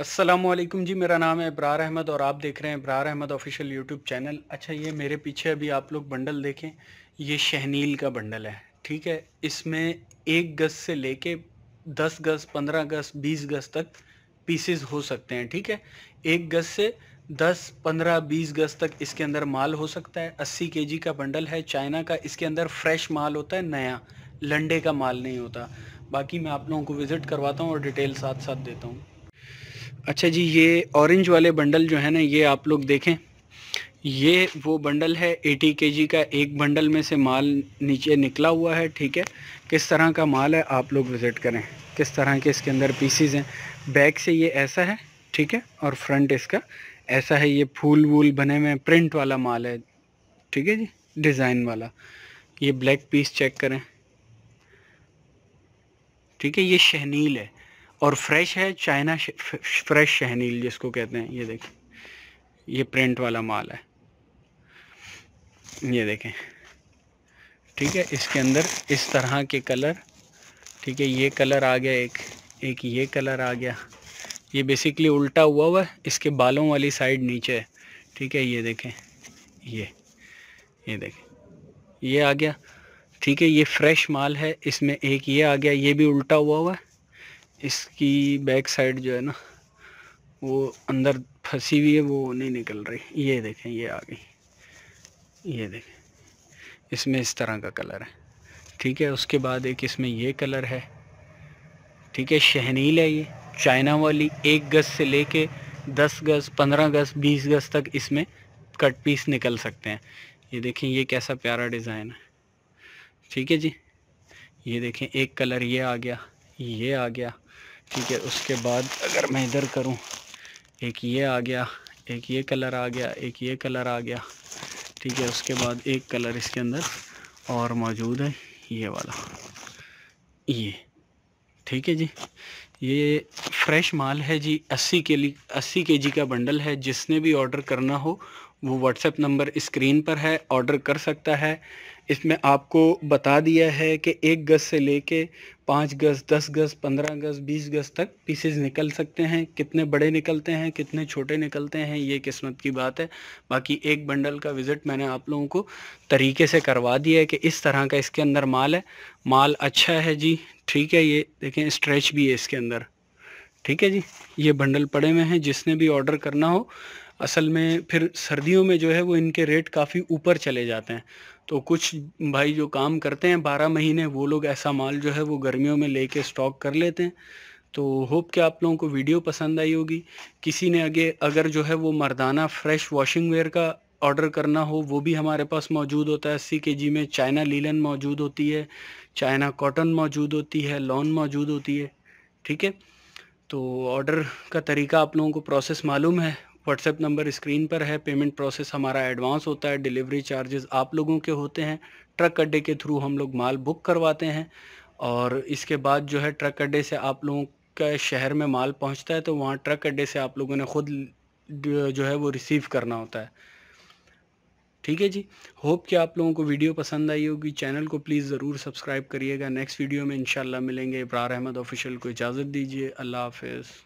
असलम जी मेरा नाम है इब्रार अहमद और आप देख रहे हैं Ibrar Ahmed official YouTube channel अच्छा ये मेरे पीछे अभी आप लोग बंडल देखें ये शहनील का बंडल है ठीक है इसमें एक गज से लेके दस गज पंद्रह गज बीस गज तक पीसेस हो सकते हैं ठीक है एक गज से दस पंद्रह बीस गज तक इसके अंदर माल हो सकता है अस्सी के का बंडल है चाइना का इसके अंदर फ्रेश माल होता है नया लंडे का माल नहीं होता बाकी मैं आप लोगों को विज़िट करवाता हूँ और डिटेल साथ साथ देता हूँ अच्छा जी ये ऑरेंज वाले बंडल जो है ना ये आप लोग देखें ये वो बंडल है एटी के जी का एक बंडल में से माल नीचे निकला हुआ है ठीक है किस तरह का माल है आप लोग विज़िट करें किस तरह के इसके अंदर पीसीज हैं बैक से ये ऐसा है ठीक है और फ्रंट इसका ऐसा है ये फूल वूल बने हुए प्रिंट वाला माल है ठीक है जी डिज़ाइन वाला ये ब्लैक पीस चेक करें ठीक है ये शहनील है और फ्रेश है चाइना फ्रेश शहनील जिसको कहते हैं ये देखें ये प्रिंट वाला माल है ये देखें ठीक है इसके अंदर इस तरह के कलर ठीक है ये कलर आ गया एक एक ये कलर आ गया ये बेसिकली उल्टा हुआ हुआ है इसके बालों वाली साइड नीचे है ठीक है ये देखें ये ये देखें ये आ गया ठीक है ये फ्रेश माल है इसमें एक ये आ गया ये भी उल्टा हुआ हुआ है इसकी बैक साइड जो है ना वो अंदर फंसी हुई है वो नहीं निकल रही ये देखें ये आ गई ये देखें इसमें इस तरह का कलर है ठीक है उसके बाद एक इसमें ये कलर है ठीक है शहनील है ये चाइना वाली एक गज से लेके दस गज पंद्रह गज बीस गज तक इसमें कट पीस निकल सकते हैं ये देखें ये कैसा प्यारा डिज़ाइन है ठीक है जी ये देखें एक कलर ये आ गया ये आ गया ठीक है उसके बाद अगर मैं इधर करूँ एक ये आ गया एक ये कलर आ गया एक ये कलर आ गया ठीक है उसके बाद एक कलर इसके अंदर और मौजूद है ये वाला ये ठीक है जी ये फ्रेश माल है जी अस्सी के लिए अस्सी के जी का बंडल है जिसने भी ऑर्डर करना हो वो व्हाट्सएप नंबर स्क्रीन पर है ऑर्डर कर सकता है इसमें आपको बता दिया है कि एक गज से लेके पाँच गज दस गज पंद्रह गज बीस गज तक पीसेज निकल सकते हैं कितने बड़े निकलते हैं कितने छोटे निकलते हैं ये किस्मत की बात है बाकी एक बंडल का विज़िट मैंने आप लोगों को तरीके से करवा दिया है कि इस तरह का इसके अंदर माल है माल अच्छा है जी ठीक है ये देखें स्ट्रेच भी है इसके अंदर ठीक है जी ये बंडल पड़े हुए हैं जिसने भी ऑर्डर करना हो असल में फिर सर्दियों में जो है वो इनके रेट काफ़ी ऊपर चले जाते हैं तो कुछ भाई जो काम करते हैं बारह महीने वो लोग ऐसा माल जो है वो गर्मियों में लेके स्टॉक कर लेते हैं तो होप कि आप लोगों को वीडियो पसंद आई होगी किसी ने आगे अगर जो है वो मर्दाना फ्रेश वॉशिंग वेयर का ऑर्डर करना हो वो भी हमारे पास मौजूद होता है अस्सी के जी में चाइना लीलन मौजूद होती है चाइना कॉटन मौजूद होती है लॉन मौजूद होती है ठीक है तो ऑर्डर का तरीका आप लोगों को प्रोसेस मालूम है व्हाट्सएप नंबर स्क्रीन पर है पेमेंट प्रोसेस हमारा एडवांस होता है डिलीवरी चार्जेस आप लोगों के होते हैं ट्रक अड्डे के थ्रू हम लोग माल बुक करवाते हैं और इसके बाद जो है ट्रक अड्डे से आप लोगों का शहर में माल पहुंचता है तो वहाँ ट्रक अड्डे से आप लोगों ने खुद जो है वो रिसीव करना होता है ठीक है जी होप कि आप लोगों को वीडियो पसंद आई होगी चैनल को प्लीज़ ज़रूर सब्सक्राइब करिएगा नेक्स्ट वीडियो में इंशाल्लाह मिलेंगे इब्रार अहमद ऑफिशियल को इजाज़त दीजिए अल्लाह हाफिज़